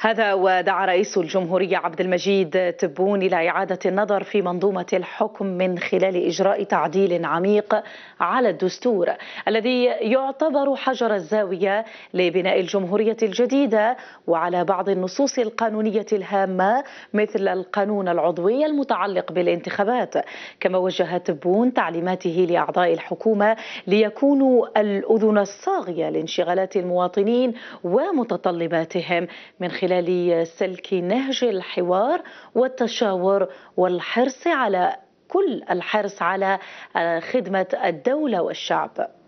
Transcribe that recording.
هذا ودعا رئيس الجمهورية عبد المجيد تبون إلى إعادة النظر في منظومة الحكم من خلال إجراء تعديل عميق على الدستور الذي يعتبر حجر الزاوية لبناء الجمهورية الجديدة وعلى بعض النصوص القانونية الهامة مثل القانون العضوي المتعلق بالانتخابات كما وجه تبون تعليماته لأعضاء الحكومة ليكونوا الأذن الصاغية لانشغالات المواطنين ومتطلباتهم من خلال خلال سلك نهج الحوار والتشاور والحرص على كل الحرص على خدمه الدوله والشعب